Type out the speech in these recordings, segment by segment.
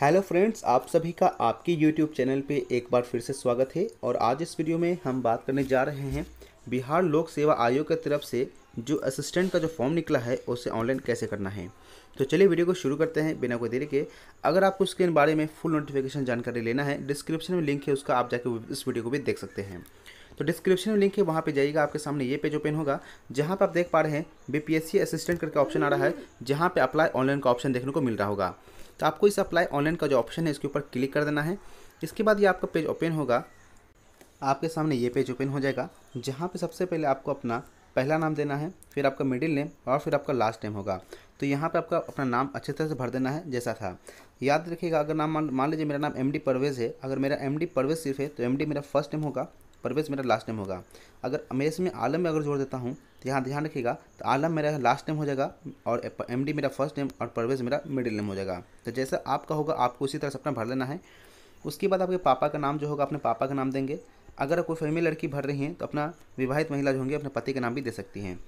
hello friends आप सभी का आपके यूट्यूब चैनल पे एक बार फिर से स्वागत है और आज इस वीडियो में हम बात करने जा रहे हैं बिहार लोक सेवा आयोग की तरफ से जो असिस्टेंट का जो फॉर्म निकला है उसे ऑनलाइन कैसे करना है तो चलिए वीडियो को शुरू करते हैं बिना कोई देरी के अगर आपको इसके बारे में फुल नोटिफिकेशन जानकारी लेना है डिस्क्रिप्शन में लिंक है उसका आप जाके इस वीडियो को भी देख सकते हैं तो डिस्क्रिप्शन में लिंक है वहाँ पे जाइएगा आपके सामने ये पेज ओपन होगा जहाँ पे आप देख पा रहे हैं बीपीएससी असिस्टेंट करके ऑप्शन आ रहा है जहाँ पे अप्लाई ऑनलाइन का ऑप्शन देखने को मिल रहा होगा तो आपको इस अप्लाई ऑनलाइन का जो ऑप्शन है इसके ऊपर क्लिक कर देना है इसके बाद ये आपका पेज ओपन होगा आपके सामने ये पेज ओपन हो जाएगा जहाँ पर सबसे पहले आपको अपना पहला नाम देना है फिर आपका मिडिल नेम और फिर आपका लास्ट नेम होगा तो यहाँ पे आपका अपना नाम अच्छे तरह से भर देना है जैसा था याद रखिएगा अगर नाम मान लीजिए मेरा नाम एम डी परवेज़ है अगर मेरा एम डी परवेज़ सिर्फ है तो एम डी मेरा फर्स्ट नेम होगा परवेज़ मेरा लास्ट नेम होगा अगर मैं इसमें आलम में अगर जोड़ देता हूँ तो यहाँ ध्यान रखिएगा तो आलम मेरा लास्ट नेम हो जाएगा और एम मेरा फर्स्ट नेम और परवेज़ मेरा मिडिल नेम हो जाएगा तो जैसा आपका होगा आपको उसी तरह से अपना भर लेना है उसके बाद आपके पापा का नाम जो होगा अपने पापा का नाम देंगे अगर कोई फैमिली लड़की भर रही हैं तो अपना विवाहित महिला जो होंगी अपने पति का नाम भी दे सकती हैं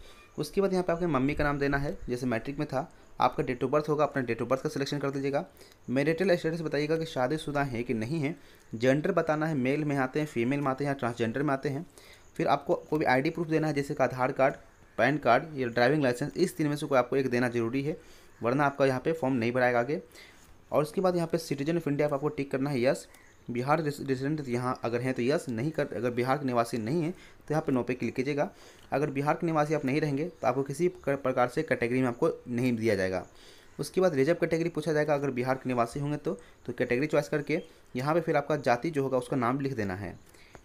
उसके बाद यहाँ पे आपके मम्मी का नाम देना है जैसे मैट्रिक में था आपका डेट ऑफ बर्थ होगा अपना डेट ऑफ बर्थ का सिलेक्शन कर दीजिएगा मेरिटल स्टेटस बताइएगा कि शादीशुदा है कि नहीं है जेंडर बताना है मेल में आते हैं फीमेल में आते हैं या ट्रांसजेंडर में आते हैं फिर आपको कोई भी आईडी प्रूफ देना है जैसे कि आधार कार्ड पैन कार्ड या ड्राइविंग लाइसेंस इस तीन में से कोई आपको एक देना जरूरी है वरना आपका यहाँ पर फॉर्म नहीं भराएगा आगे और उसके बाद यहाँ पर सिटीजन ऑफ इंडिया आपको टिक करना है यस बिहार रेजिडेंट यहाँ अगर हैं तो यस नहीं कर अगर बिहार के निवासी नहीं हैं तो यहाँ पर नो पे क्लिक कीजिएगा अगर बिहार के निवासी आप नहीं रहेंगे तो आपको किसी प्रकार से कैटेगरी में आपको नहीं दिया जाएगा उसके बाद रिजर्व कैटेगरी पूछा जाएगा अगर बिहार के निवासी होंगे तो तो कैटेगरी चॉइस करके यहाँ पे फिर आपका जाति जो होगा उसका नाम लिख देना है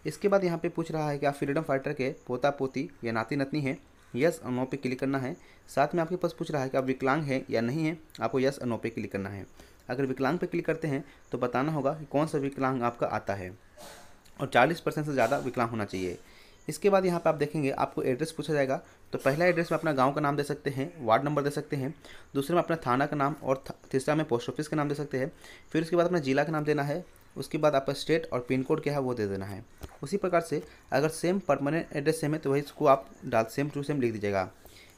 इसके बाद यहाँ पे पूछ रहा है कि आप फ्रीडम फाइटर के पोता पोती या नाती नतनी हैं यस और नो पे क्लिक करना है साथ में आपके पास पूछ रहा है कि आप विकलांग हैं या नहीं हैं आपको यस और नो पे क्लिक करना है अगर विकलांग पर क्लिक करते हैं तो बताना होगा कि कौन सा विकलांग आपका आता है और 40 परसेंट से ज़्यादा विकलांग होना चाहिए इसके बाद यहाँ पर आप देखेंगे आपको एड्रेस पूछा जाएगा तो पहला एड्रेस में अपना गांव का नाम दे सकते हैं वार्ड नंबर दे सकते हैं दूसरे में अपना थाना का नाम और तीसरा में पोस्ट ऑफिस का नाम दे सकते हैं फिर उसके बाद अपना जिला का नाम देना है उसके बाद आपका स्टेट और पिन कोड क्या है वो दे देना है उसी प्रकार से अगर सेम परमानेंट एड्रेस सेम है तो वही इसको आप डाल सेम टू सेम लिख दीजिएगा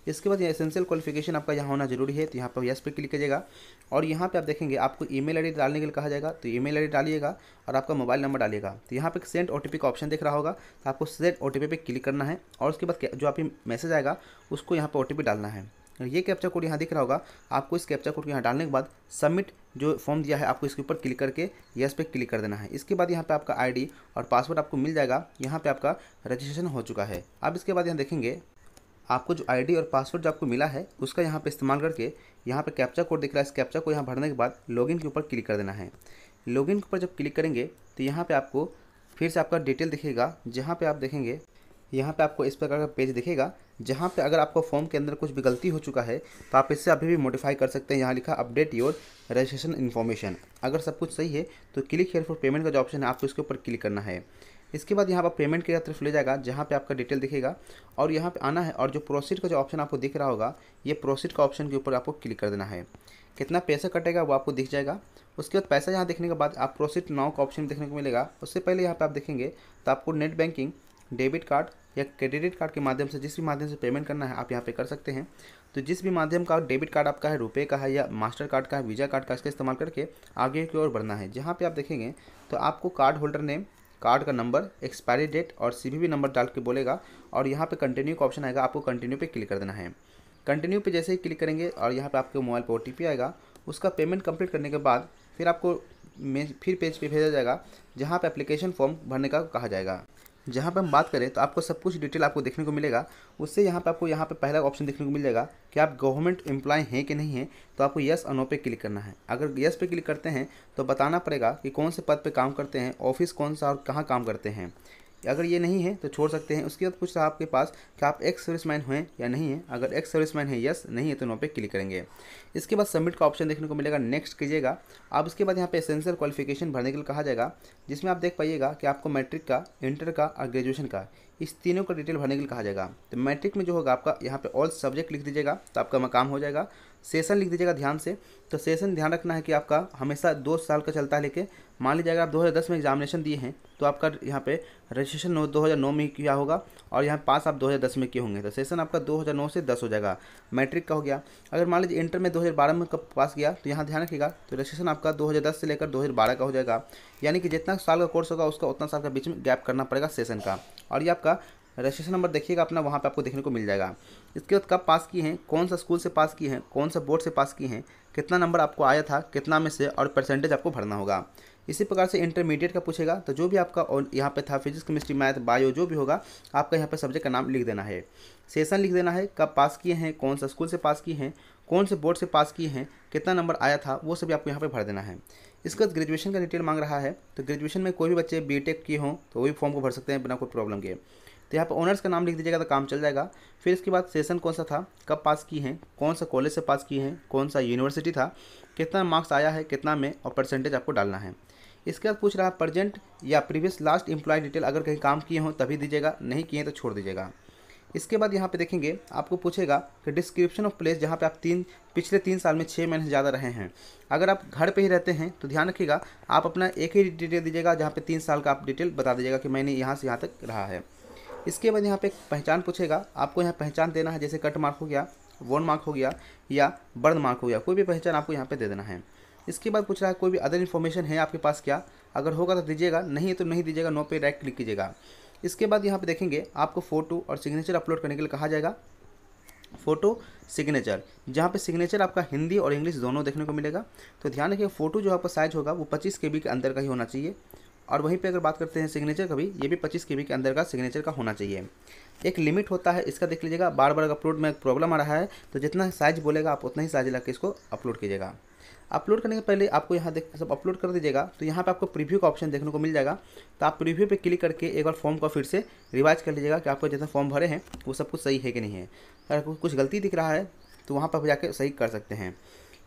इसके बाद एसेंशियल क्वालिफिकेशन आपका यहाँ होना जरूरी है तो यहाँ पर यस पर क्लिक कीजिएगा और यहाँ पर आप देखेंगे आपको ईमेल आईडी डालने के लिए कहा जाएगा तो ईमेल आईडी डालिएगा और आपका मोबाइल नंबर डालिएगा तो यहाँ पर सेंड ओटीपी का ऑप्शन दिख रहा होगा तो आपको सेंड ओटीपी पे क्लिक करना है और उसके बाद जो आप मैसेज आएगा उसको यहाँ पर ओ डालना है ये कैप्चा कोड यहाँ दिख रहा होगा आपको इस कैप्चा कोड को यहाँ डालने के बाद सबमिट जो फॉर्म दिया है आपको इसके ऊपर क्लिक करके यस पे क्लिक कर देना है इसके बाद यहाँ पे आपका आईडी और पासवर्ड आपको मिल जाएगा यहाँ पे आपका रजिस्ट्रेशन हो चुका है अब इसके बाद यहाँ देखेंगे आपको जो आईडी और पासवर्ड जो आपको मिला है उसका यहाँ पे इस्तेमाल करके यहाँ पे कैप्चा कोड दिख रहा है इस कैप्चा को यहाँ भरने के बाद लॉगिन के ऊपर क्लिक कर देना है लॉगिन के ऊपर जब क्लिक करेंगे तो यहाँ पे आपको फिर से आपका डिटेल दिखेगा जहाँ पे आप देखेंगे यहाँ पे आपको इस प्रकार का पेज दिखेगा जहाँ पे अगर आपको फॉर्म के अंदर कुछ भी गलती हो चुका है तो आप इससे अभी भी मॉडिफाई कर सकते हैं यहाँ लिखा अपडेट योर रजिस्ट्रेशन इन्फॉर्मेशन अगर सब कुछ सही है तो क्लिक हेयर फॉर पेमेंट का जो ऑप्शन है आपको इसके ऊपर क्लिक करना है इसके बाद यहाँ पर पेमेंट के तरफ ले जाएगा जहाँ पे आपका डिटेल दिखेगा और यहाँ पे आना है और जो प्रोसीड का जो ऑप्शन आपको दिख रहा होगा ये प्रोसीड का ऑप्शन के ऊपर आपको क्लिक कर देना है कितना पैसा कटेगा वो आपको दिख जाएगा उसके बाद पैसा यहाँ देखने के बाद आप प्रोसीड नाव का ऑप्शन देखने को मिलेगा उससे पहले यहाँ पर आप देखेंगे तो आपको नेट बैंकिंग डेबिट कार्ड या क्रेडिट कार्ड के माध्यम से जिस भी माध्यम से पेमेंट करना है आप यहाँ पे कर सकते हैं तो जिस भी माध्यम का डेबिट कार्ड आपका है रुपए का है या मास्टर कार्ड का है वीज़ा कार्ड का इसका इस्तेमाल करके आगे की ओर बढ़ना है जहाँ पे आप देखेंगे तो आपको कार्ड होल्डर नेम कार्ड का नंबर एक्सपायरी डेट और सी नंबर डाल के बोलेगा और यहाँ पर कंटिन्यू का ऑप्शन आएगा आपको कंटिन्यू पर क्लिक कर देना है कंटिन्यू पर जैसे ही क्लिक करेंगे और यहाँ पर आपके मोबाइल पर ओ आएगा उसका पेमेंट कम्प्लीट करने के बाद फिर आपको फिर पेज पर भेजा जाएगा जहाँ पर एप्लीकेशन फॉर्म भरने का कहा जाएगा जहाँ पर हम बात करें तो आपको सब कुछ डिटेल आपको देखने को मिलेगा उससे यहाँ पर आपको यहाँ पर पहला ऑप्शन देखने को मिल जाएगा कि आप गवर्नमेंट एम्प्लॉय हैं कि नहीं हैं तो आपको यस और नो पे क्लिक करना है अगर यस पे क्लिक करते हैं तो बताना पड़ेगा कि कौन से पद पर काम करते हैं ऑफिस कौन सा और कहाँ काम करते हैं अगर ये नहीं है तो छोड़ सकते हैं उसके बाद कुछ आपके पास कि आप एक्स सर्विस मैन हैं या नहीं है अगर एक्स सर्विस मैन है यस नहीं है तो नो पे क्लिक करेंगे इसके बाद सबमिट का ऑप्शन देखने को मिलेगा नेक्स्ट कीजिएगा आप उसके बाद यहाँ पे एसेंशियल क्वालिफिकेशन भरने के लिए कहा जाएगा जिसमें आप देख पाइएगा कि आपको मैट्रिक का इंटर का और ग्रेजुएशन का इस तीनों का डिटेल भरने के लिए कहा जाएगा तो मैट्रिक में जो होगा आपका यहाँ पे ऑल सब्जेक्ट लिख दीजिएगा तो आपका मकाम हो जाएगा सेशन लिख दीजिएगा ध्यान से तो सेशन ध्यान रखना है कि आपका हमेशा दो साल का चलता है लेके मान लीजिए अगर आप 2010 में एग्जामिनेशन दिए हैं तो आपका यहाँ पे रजिस्ट्रेशन दो हज़ार नौ में किया होगा और यहाँ पास आप दो में किए होंगे तो सेशन आपका दो से दस हो जाएगा मैट्रिक का हो गया अगर मान लीजिए इंटर में दो में कब पास किया तो यहाँ ध्यान रखिएगा तो रजिस्ट्रेशन आपका दो से लेकर दो का हो जाएगा यानी कि जितना साल का कोर्स होगा उसका उतना साल का बीच में गैप करना पड़ेगा सेशन का और ये आपका आपका रजिस्ट्रेशन नंबर देखिएगा अपना वहाँ पे आपको देखने को मिल जाएगा इसके बाद कब पास किए हैं कौन सा स्कूल से पास किए हैं कौन सा बोर्ड से पास किए हैं कितना नंबर आपको आया था कितना में से और परसेंटेज आपको भरना होगा इसी प्रकार से इंटरमीडिएट का पूछेगा तो जो भी आपका और यहाँ पे था फिजिक्स केमिस्ट्री मैथ बायो जो भी होगा आपका यहाँ पे सब्जेक्ट का नाम लिख देना है सेशन लिख देना है कब पास किए हैं कौन सा स्कूल से पास किए हैं कौन से बोर्ड से पास किए हैं कितना नंबर आया था वो सभी आपको यहाँ पे भर देना है इसके बाद ग्रेजुएशन का डिटेल मांग रहा है तो ग्रेजुएशन में कोई भी बच्चे बी टेक किए हों तो वही फॉर्म को भर सकते हैं बिना कोई प्रॉब्लम के तो यहाँ पर ऑनर्स का नाम लिख दीजिएगा तो काम चल जाएगा फिर इसके बाद सेशन कौन सा था कब पास किए हैं कौन सा कॉलेज से पास किए हैं कौन सा यूनिवर्सिटी था कितना मार्क्स आया है कितना में और परसेंटेज आपको डालना है इसके बाद पूछ रहा है प्रजेंट या प्रीवियस लास्ट इम्प्लॉय डिटेल अगर कहीं काम किए हों तभी दीजिएगा नहीं किए तो छोड़ दीजिएगा इसके बाद यहाँ पे देखेंगे आपको पूछेगा कि डिस्क्रिप्शन ऑफ प्लेस जहाँ पे आप तीन पिछले तीन साल में छः महीने से ज़्यादा रहे हैं अगर आप घर पे ही रहते हैं तो ध्यान रखिएगा आप अपना एक ही डिटेल दीजिएगा जहाँ पे तीन साल का आप डिटेल बता दीजिएगा कि मैंने यहाँ से यहाँ तक रहा है इसके बाद यहाँ पे पहचान पूछेगा आपको यहाँ पहचान देना है जैसे कट मार्क हो गया वोन मार्क हो गया या बर्द मार्क हो गया कोई भी पहचान आपको यहाँ पर दे देना है इसके बाद पूछ रहा है कोई भी अदर इन्फॉर्मेशन है आपके पास क्या अगर होगा तो दीजिएगा नहीं तो नहीं दीजिएगा नो पे डायरेक्ट क्लिक कीजिएगा इसके बाद यहाँ पे देखेंगे आपको फ़ोटो और सिग्नेचर अपलोड करने के लिए कहा जाएगा फ़ोटो सिग्नेचर जहाँ पे सिग्नेचर आपका हिंदी और इंग्लिश दोनों देखने को मिलेगा तो ध्यान रखिए फ़ोटो जो आपका साइज होगा वो पच्चीस के के अंदर का ही होना चाहिए और वहीं पे अगर बात करते हैं सिग्नेचर का भी ये भी पच्चीस के के अंदर का सिग्नेचर का होना चाहिए एक लिमिट होता है इसका देख लीजिएगा बार बार अपलोड में प्रॉब्लम आ रहा है तो जितना साइज़ बोलेगा आप उतना ही साइज ला इसको अपलोड कीजिएगा अपलोड करने के पहले आपको यहाँ देख सब अपलोड कर दीजिएगा तो यहाँ पे आपको प्रीव्यू का ऑप्शन देखने को मिल जाएगा तो आप प्रीव्यू पे क्लिक करके एक बार फॉर्म को फिर से रिवाइज कर लीजिएगा कि आपको जैसा फॉर्म भरे हैं वो सब कुछ सही है कि नहीं है अगर आपको कुछ गलती दिख रहा है तो वहाँ पर जाकर सही कर सकते हैं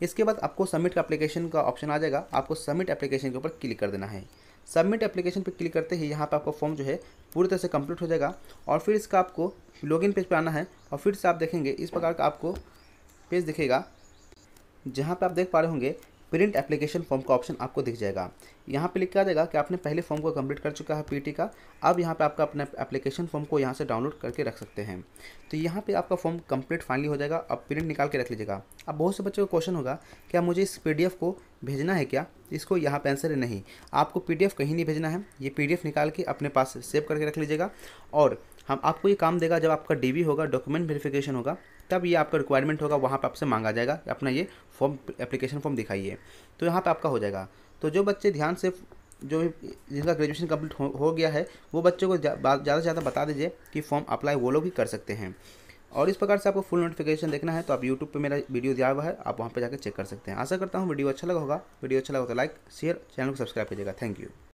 इसके बाद आपको सबमिट का अप्लीकेशन का ऑप्शन आ जाएगा आपको सबमिट एप्लीकेशन के ऊपर क्लिक कर देना है सबमिट एप्लीकेशन पर क्लिक करते ही यहाँ पर आपका फॉर्म जो है पूरी तरह से कम्प्लीट हो जाएगा और फिर इसका आपको लॉगिन पेज पर आना है और फिर से आप देखेंगे इस प्रकार का आपको पेज दिखेगा जहाँ पर आप देख पा रहे होंगे प्रिंट एप्लीकेशन फॉर्म का ऑप्शन आपको दिख जाएगा यहाँ पे किया जाएगा कि आपने पहले फॉर्म को कंप्लीट कर चुका है पीटी का अब यहाँ पे आपका अपना एप्लीकेशन फॉर्म को यहाँ से डाउनलोड करके रख सकते हैं तो यहाँ पे आपका फॉर्म कंप्लीट फाइनली हो जाएगा अब प्रिंट निकाल के रख लीजिएगा अब बहुत से बच्चों का क्वेश्चन होगा क्या मुझे इस पी को भेजना है क्या इसको यहाँ पर आंसर है नहीं आपको पी कहीं नहीं भेजना है ये पी निकाल के अपने पास सेव करके रख लीजिएगा और हम आपको ये काम देगा जब आपका डी होगा डॉक्यूमेंट वेरीफिकेशन होगा तब ये आपका रिक्वायरमेंट होगा वहाँ पर आपसे मांगा जाएगा अपना ये फॉर्म एप्लीकेशन फॉर्म दिखाइए तो यहाँ पर आपका हो जाएगा तो जो बच्चे ध्यान से जो भी जिनका ग्रेजुएशन कम्प्लीट हो, हो गया है वो बच्चों को ज़्यादा जा, से ज़्यादा बता दीजिए कि फॉर्म अप्लाई वो लोग भी कर सकते हैं और इस प्रकार से आपको फुल नोटिफिकेशन देखना है तो आप यूट्यूब पे मेरा वीडियो दिया हुआ है आप वहाँ पे जाकर चेक कर सकते हैं आशा करता हूँ वीडियो अच्छा लगा होगा वीडियो अच्छा लगा तो लाइक शेयर चैनल को सब्सक्राइब कीजिएगा थैंक यू